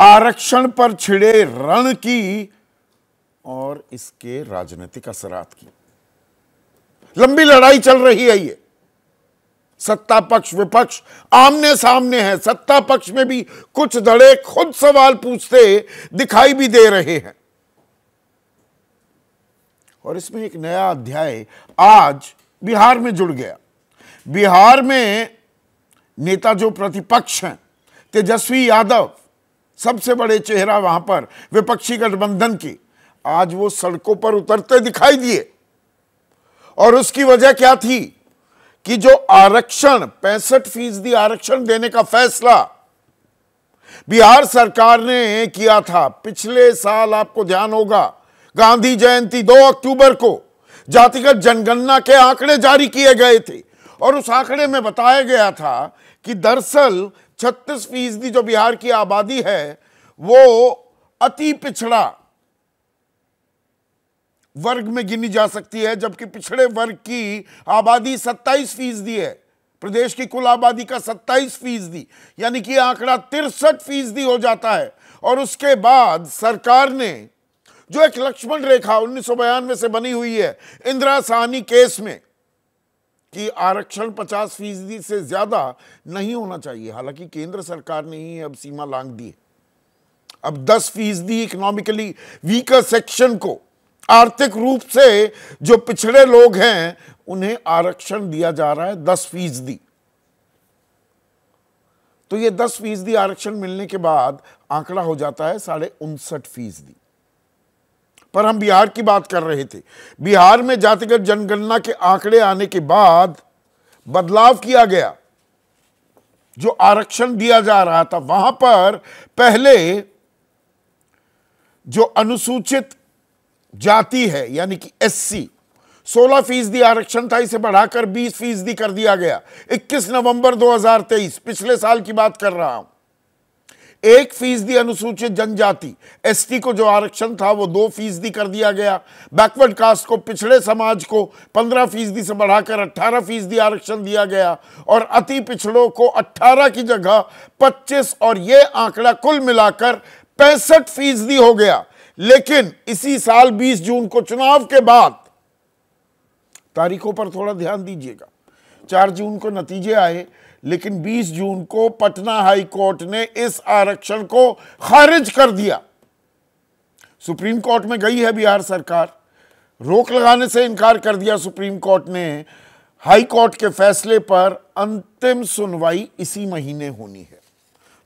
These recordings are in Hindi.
आरक्षण पर छिड़े रण की और इसके राजनीतिक असरात की लंबी लड़ाई चल रही है ये सत्ता पक्ष विपक्ष आमने सामने है सत्ता पक्ष में भी कुछ धड़े खुद सवाल पूछते दिखाई भी दे रहे हैं और इसमें एक नया अध्याय आज बिहार में जुड़ गया बिहार में नेता जो प्रतिपक्ष हैं तेजस्वी यादव सबसे बड़े चेहरा वहां पर विपक्षी गठबंधन की आज वो सड़कों पर उतरते दिखाई दिए और उसकी वजह क्या थी कि जो आरक्षण पैंसठ फीसदी आरक्षण देने का फैसला बिहार सरकार ने किया था पिछले साल आपको ध्यान होगा गांधी जयंती 2 अक्टूबर को जातिगत जनगणना के आंकड़े जारी किए गए थे और उस आंकड़े में बताया गया था कि दरअसल छत्तीस फीसदी जो बिहार की आबादी है वो अति पिछड़ा वर्ग में गिनी जा सकती है जबकि पिछड़े वर्ग की आबादी 27 फीसदी है प्रदेश की कुल आबादी का 27 फीसदी यानी कि आंकड़ा तिरसठ फीसदी हो जाता है और उसके बाद सरकार ने जो एक लक्ष्मण रेखा उन्नीस से बनी हुई है इंदिरा साहनी केस में कि आरक्षण 50 फीसदी से ज़्यादा नहीं होना चाहिए हालांकि केंद्र सरकार ने ही अब सीमा लांग दी है अब 10 फीसदी इकोनॉमिकली वीकर सेक्शन को आर्थिक रूप से जो पिछड़े लोग हैं उन्हें आरक्षण दिया जा रहा है 10 फीसदी तो ये 10 फीसदी आरक्षण मिलने के बाद आंकड़ा हो जाता है साढ़े उनसठ फीसदी पर हम बिहार की बात कर रहे थे बिहार में जातिगत जनगणना के आंकड़े आने के बाद बदलाव किया गया जो आरक्षण दिया जा रहा था वहां पर पहले जो अनुसूचित जाति है यानी कि एससी 16 फीसदी आरक्षण था इसे बढ़ाकर 20 फीसदी कर दिया गया 21 नवंबर 2023 पिछले साल की बात कर रहा हूं एक फीसदी अनुसूचित जनजाति एसटी को जो आरक्षण था वो दो फीसदी कर दिया गया बैकवर्ड कास्ट को पिछड़े समाज को पंद्रह फीसदी से बढ़ाकर अट्ठारह फीसदी आरक्षण दिया गया और अति पिछड़ों को अट्ठारह की जगह पच्चीस और ये आंकड़ा कुल मिलाकर पैंसठ फीसदी हो गया लेकिन इसी साल बीस जून को चुनाव के बाद तारीखों पर थोड़ा ध्यान दीजिएगा चार जून को नतीजे आए लेकिन 20 जून को पटना हाई कोर्ट ने इस आरक्षण को खारिज कर दिया सुप्रीम कोर्ट में गई है बिहार सरकार रोक लगाने से इनकार कर दिया सुप्रीम कोर्ट ने हाई कोर्ट के फैसले पर अंतिम सुनवाई इसी महीने होनी है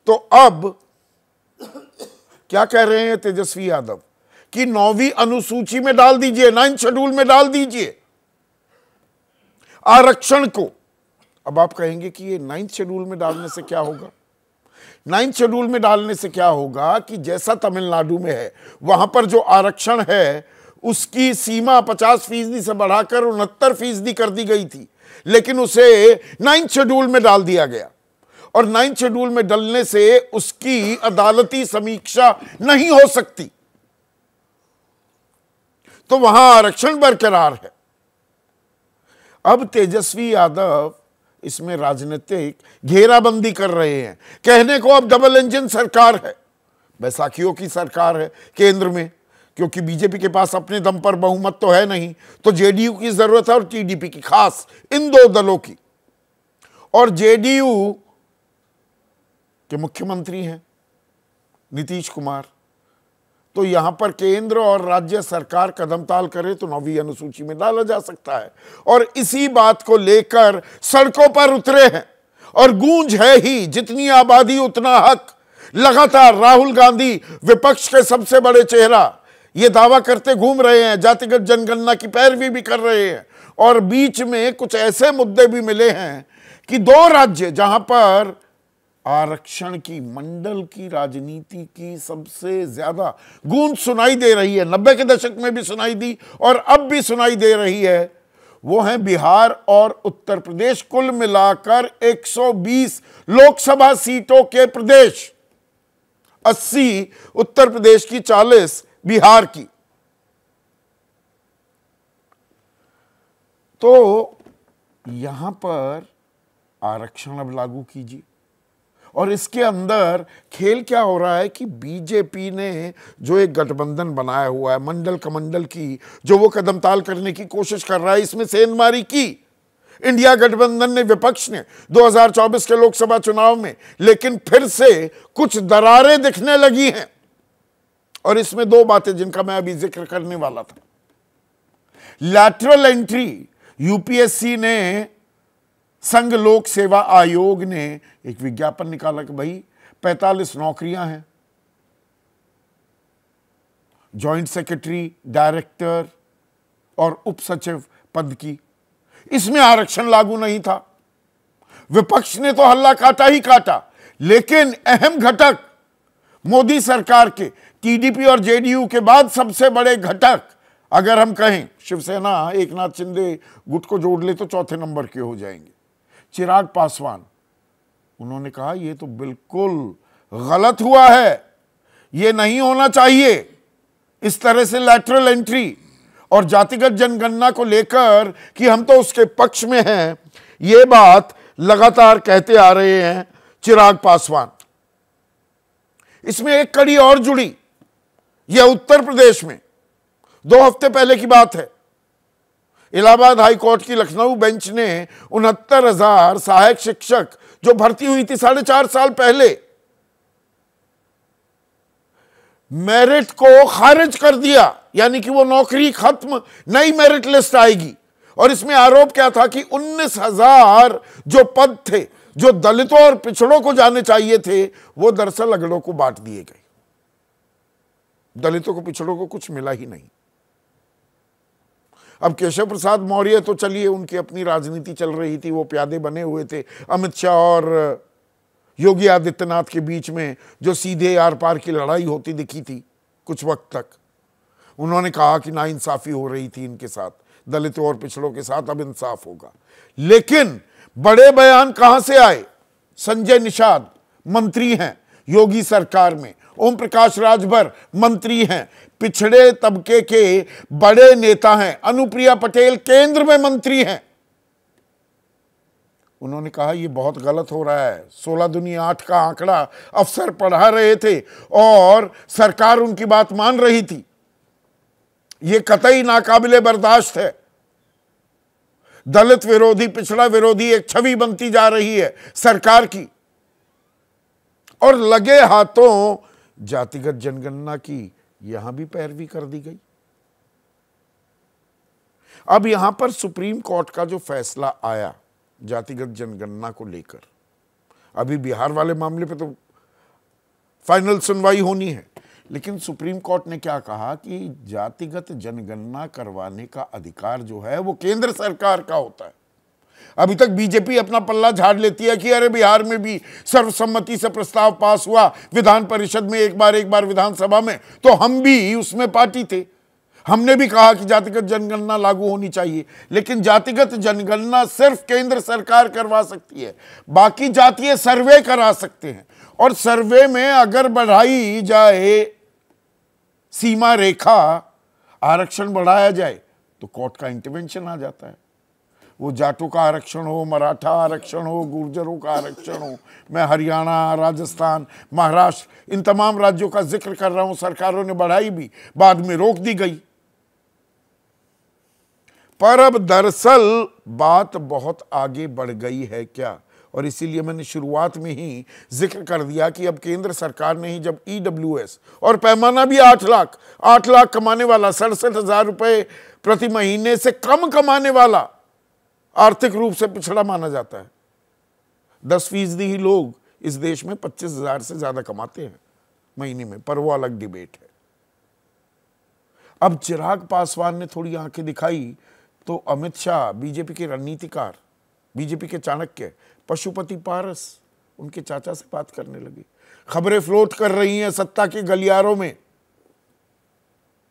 तो अब क्या कह रहे हैं तेजस्वी यादव कि नौवीं अनुसूची में डाल दीजिए नाइन्थ शेड्यूल में डाल दीजिए आरक्षण को अब आप कहेंगे कि ये नाइन्थ शेड्यूल में डालने से क्या होगा नाइन्थ शेड्यूल में डालने से क्या होगा कि जैसा तमिलनाडु में है वहां पर जो आरक्षण है उसकी सीमा पचास फीसदी से बढ़ाकर उनहत्तर फीसदी कर दी गई थी लेकिन उसे नाइन्थ शेड्यूल में डाल दिया गया और नाइन्थ शेड्यूल में डलने से उसकी अदालती समीक्षा नहीं हो सकती तो वहां आरक्षण बरकरार है अब तेजस्वी यादव इसमें राजनीतिक घेराबंदी कर रहे हैं कहने को अब डबल इंजन सरकार है बैसाखियों की सरकार है केंद्र में क्योंकि बीजेपी के पास अपने दम पर बहुमत तो है नहीं तो जेडीयू की जरूरत है और टीडीपी की खास इन दो दलों की और जेडीयू के मुख्यमंत्री हैं नीतीश कुमार तो यहाँ पर केंद्र और राज्य सरकार कदम ताल करे तो नौवीं अनुसूची में डाला जा सकता है और इसी बात को लेकर सड़कों पर उतरे हैं और गूंज है ही जितनी आबादी उतना हक लगातार राहुल गांधी विपक्ष के सबसे बड़े चेहरा ये दावा करते घूम रहे हैं जातिगत जनगणना की पैरवी भी कर रहे हैं और बीच में कुछ ऐसे मुद्दे भी मिले हैं कि दो राज्य जहां पर आरक्षण की मंडल की राजनीति की सबसे ज्यादा गूंज सुनाई दे रही है नब्बे के दशक में भी सुनाई दी और अब भी सुनाई दे रही है वो है बिहार और उत्तर प्रदेश कुल मिलाकर 120 लोकसभा सीटों के प्रदेश 80 उत्तर प्रदेश की 40 बिहार की तो यहां पर आरक्षण अब लागू कीजिए और इसके अंदर खेल क्या हो रहा है कि बीजेपी ने जो एक गठबंधन बनाया हुआ है मंडल कमंडल की जो वो कदम ताल करने की कोशिश कर रहा है इसमें सेंधमारी की इंडिया गठबंधन ने विपक्ष ने 2024 के लोकसभा चुनाव में लेकिन फिर से कुछ दरारें दिखने लगी हैं और इसमें दो बातें जिनका मैं अभी जिक्र करने वाला था लैटरल एंट्री यूपीएससी ने संघ लोक सेवा आयोग ने एक विज्ञापन निकाला कि भाई 45 नौकरियां हैं जॉइंट सेक्रेटरी डायरेक्टर और उप सचिव पद की इसमें आरक्षण लागू नहीं था विपक्ष ने तो हल्ला काटा ही काटा लेकिन अहम घटक मोदी सरकार के टीडीपी और जेडीयू के बाद सबसे बड़े घटक अगर हम कहें शिवसेना एक नाथ शिंदे गुट को जोड़ ले तो चौथे नंबर के हो जाएंगे चिराग पासवान उन्होंने कहा यह तो बिल्कुल गलत हुआ है ये नहीं होना चाहिए इस तरह से लैटरल एंट्री और जातिगत जनगणना को लेकर कि हम तो उसके पक्ष में हैं ये बात लगातार कहते आ रहे हैं चिराग पासवान इसमें एक कड़ी और जुड़ी यह उत्तर प्रदेश में दो हफ्ते पहले की बात है इलाहाबाद हाई कोर्ट की लखनऊ बेंच ने उनहत्तर हजार सहायक शिक्षक जो भर्ती हुई थी साढ़े चार साल पहले मेरिट को खारिज कर दिया यानी कि वो नौकरी खत्म नई मेरिट लिस्ट आएगी और इसमें आरोप क्या था कि उन्नीस हजार जो पद थे जो दलितों और पिछड़ों को जाने चाहिए थे वो दरअसल अगड़ों को बांट दिए गए दलितों को पिछड़ों को कुछ मिला ही नहीं अब केशव प्रसाद मौर्य तो चलिए उनकी अपनी राजनीति चल रही थी वो प्यादे बने हुए थे अमित शाह और योगी आदित्यनाथ के बीच में जो सीधे आर पार की लड़ाई होती दिखी थी कुछ वक्त तक उन्होंने कहा कि नाइंसाफ़ी हो रही थी इनके साथ दलितों और पिछड़ों के साथ अब इंसाफ होगा लेकिन बड़े बयान कहाँ से आए संजय निषाद मंत्री हैं योगी सरकार में ओम प्रकाश राजभर मंत्री हैं पिछड़े तबके के बड़े नेता हैं अनुप्रिया पटेल केंद्र में मंत्री हैं उन्होंने कहा यह बहुत गलत हो रहा है सोलह दुनिया आठ का आंकड़ा अफसर पढ़ा रहे थे और सरकार उनकी बात मान रही थी ये कतई नाकाबिले बर्दाश्त है दलित विरोधी पिछड़ा विरोधी एक छवि बनती जा रही है सरकार की और लगे हाथों जातिगत जनगणना की यहां भी पैरवी कर दी गई अब यहां पर सुप्रीम कोर्ट का जो फैसला आया जातिगत जनगणना को लेकर अभी बिहार वाले मामले पे तो फाइनल सुनवाई होनी है लेकिन सुप्रीम कोर्ट ने क्या कहा कि जातिगत जनगणना करवाने का अधिकार जो है वो केंद्र सरकार का होता है अभी तक बीजेपी अपना पल्ला झाड़ लेती है कि अरे बिहार में भी सर्वसम्मति से प्रस्ताव पास हुआ विधान परिषद में एक बार एक बार विधानसभा में तो हम भी उसमें पार्टी थे हमने भी कहा कि जातिगत जनगणना लागू होनी चाहिए लेकिन जातिगत जनगणना सिर्फ केंद्र सरकार करवा सकती है बाकी जातीय सर्वे करा सकते हैं और सर्वे में अगर बढ़ाई जाए सीमा रेखा आरक्षण बढ़ाया जाए तो कोर्ट का इंटरवेंशन आ जाता है वो जाटों का आरक्षण हो मराठा आरक्षण हो गुर्जरों का आरक्षण हो मैं हरियाणा राजस्थान महाराष्ट्र इन तमाम राज्यों का जिक्र कर रहा हूं सरकारों ने बढ़ाई भी बाद में रोक दी गई पर अब दरअसल बात बहुत आगे बढ़ गई है क्या और इसीलिए मैंने शुरुआत में ही जिक्र कर दिया कि अब केंद्र सरकार ने ही जब ई e और पैमाना भी आठ लाख आठ लाख कमाने वाला सड़सठ हज़ार रुपए प्रति महीने से कम कमाने वाला आर्थिक रूप से पिछड़ा माना जाता है दस फीसदी ही लोग इस देश में पच्चीस हजार से ज्यादा कमाते हैं महीने में पर वो अलग डिबेट है अब चिराग पासवान ने थोड़ी आंखें दिखाई तो अमित शाह बीजेपी के रणनीतिकार बीजेपी के चाणक्य पशुपति पारस उनके चाचा से बात करने लगे खबरें फ्लोट कर रही हैं सत्ता के गलियारों में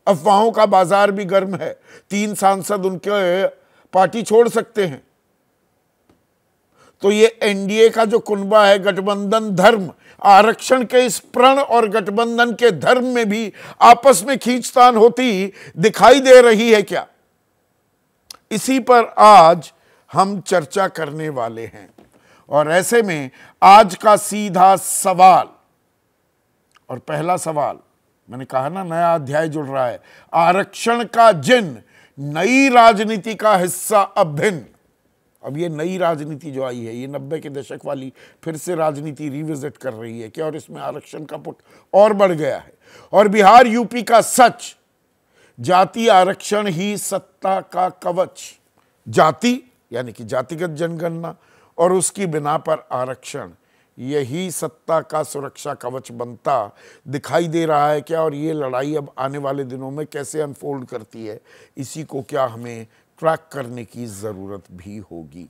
अफवाहों का बाजार भी गर्म है तीन सांसद उनके पार्टी छोड़ सकते हैं तो ये एनडीए का जो कुनबा है गठबंधन धर्म आरक्षण के इस प्रण और गठबंधन के धर्म में भी आपस में खींचतान होती दिखाई दे रही है क्या इसी पर आज हम चर्चा करने वाले हैं और ऐसे में आज का सीधा सवाल और पहला सवाल मैंने कहा ना नया अध्याय जुड़ रहा है आरक्षण का जिन नई राजनीति का हिस्सा अभिन्न अब ये नई राजनीति जो आई है ये नब्बे के दशक वाली फिर से राजनीति रिविजिट कर रही है क्या और इसमें आरक्षण का पुट और बढ़ गया है और बिहार यूपी का सच जाति आरक्षण ही सत्ता का कवच जाति यानी कि जातिगत जनगणना और उसकी बिना पर आरक्षण यही सत्ता का सुरक्षा कवच बनता दिखाई दे रहा है क्या और ये लड़ाई अब आने वाले दिनों में कैसे अनफोल्ड करती है इसी को क्या हमें ट्रैक करने की ज़रूरत भी होगी